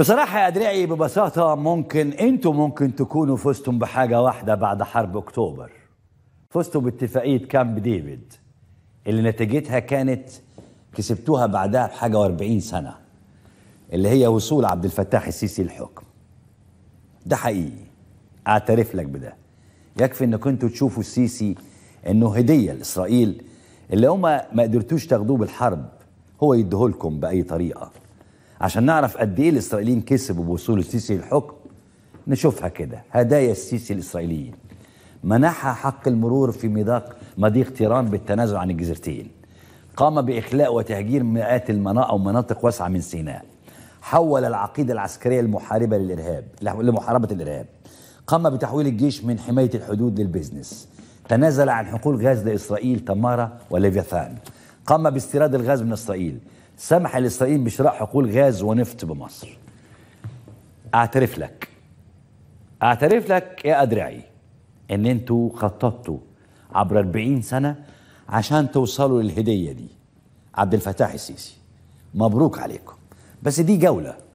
بصراحة يا أدريعي ببساطة ممكن أنتم ممكن تكونوا فزتم بحاجة واحدة بعد حرب أكتوبر فزتوا باتفاقية كامب ديفيد اللي نتيجتها كانت كسبتوها بعدها بحاجة و40 سنة اللي هي وصول عبد الفتاح السيسي للحكم ده حقيقي اعترف لك بده يكفي ان كنتوا تشوفوا السيسي انه هدية لإسرائيل اللي هما ما قدرتوش تاخدوه بالحرب هو يديهولكم بأي طريقة عشان نعرف قد ايه الاسرائيليين كسبوا بوصول السيسي للحكم نشوفها كده هدايا السيسي الاسرائيليين منحها حق المرور في مضاق مضيق تيران بالتنازل عن الجزيرتين قام باخلاء وتهجير مئات المناطق ومناطق واسعه من سيناء حول العقيده العسكريه المحاربه للارهاب لمحاربه الارهاب قام بتحويل الجيش من حمايه الحدود للبزنس تنازل عن حقول غاز لاسرائيل تمارا وليفيثان قام باستيراد الغاز من اسرائيل سمح لإسرائيل بشراء حقول غاز ونفط بمصر أعترف لك أعترف لك يا أدرعي إن أنتوا خططتوا عبر 40 سنة عشان توصلوا للهدية دي عبد الفتاح السيسي مبروك عليكم بس دي جولة